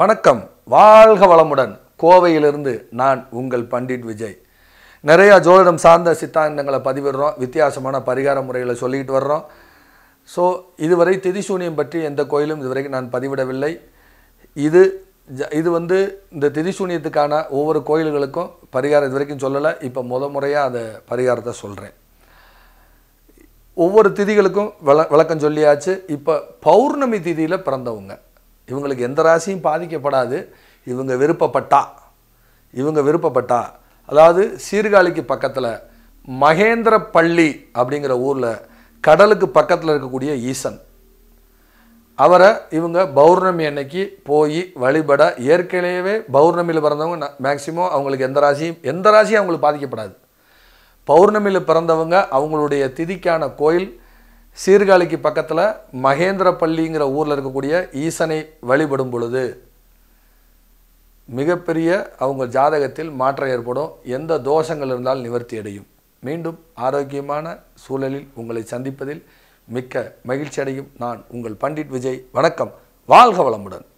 வணக்கம் வாழ்க வளமுடன் கோவையிலிருந்து நான் உங்கள் பண்டிட் விஜய் நிறையா ஜோதிடம் சார்ந்த சித்தாந்தங்களை பதிவிடுறோம் வித்தியாசமான பரிகார முறைகளை சொல்லிக்கிட்டு வர்றோம் ஸோ இதுவரை திதிசூனியம் பற்றி எந்த கோயிலும் இதுவரைக்கும் நான் பதிவிடவில்லை இது இது வந்து இந்த திதிசூனியத்துக்கான ஒவ்வொரு கோயில்களுக்கும் பரிகாரம் இது வரைக்கும் சொல்லலை இப்போ முத முறையாக அதை பரிகாரத்தை சொல்கிறேன் ஒவ்வொரு திதிகளுக்கும் விள விளக்கம் சொல்லியாச்சு இப்போ பௌர்ணமி திதியில் பிறந்தவங்க இவங்களுக்கு எந்த ராசியும் பாதிக்கப்படாது இவங்க விருப்பப்பட்டா இவங்க விருப்பப்பட்டா அதாவது சீர்காழிக்கு பக்கத்தில் மகேந்திர பள்ளி அப்படிங்கிற ஊரில் கடலுக்கு பக்கத்தில் இருக்கக்கூடிய ஈசன் அவரை இவங்க பௌர்ணமி அன்னைக்கு போய் வழிபட ஏற்கனவே பௌர்ணமியில் பிறந்தவங்க மேக்சிமம் அவங்களுக்கு எந்த ராசியும் எந்த ராசியும் அவங்களுக்கு பாதிக்கப்படாது பௌர்ணமியில் பிறந்தவங்க அவங்களுடைய திதிக்கான கோயில் சீர்காழிக்கு பக்கத்தில் மகேந்திரப்பள்ளிங்கிற ஊரில் இருக்கக்கூடிய ஈசனை வழிபடும் பொழுது மிகப்பெரிய அவங்க ஜாதகத்தில் மாற்றம் ஏற்படும் எந்த தோஷங்கள் இருந்தால் நிவர்த்தி அடையும் மீண்டும் ஆரோக்கியமான சூழலில் உங்களை சந்திப்பதில் மிக்க மகிழ்ச்சி அடையும் நான் உங்கள் பண்டிட் விஜய் வணக்கம் வாழ்க வளமுடன்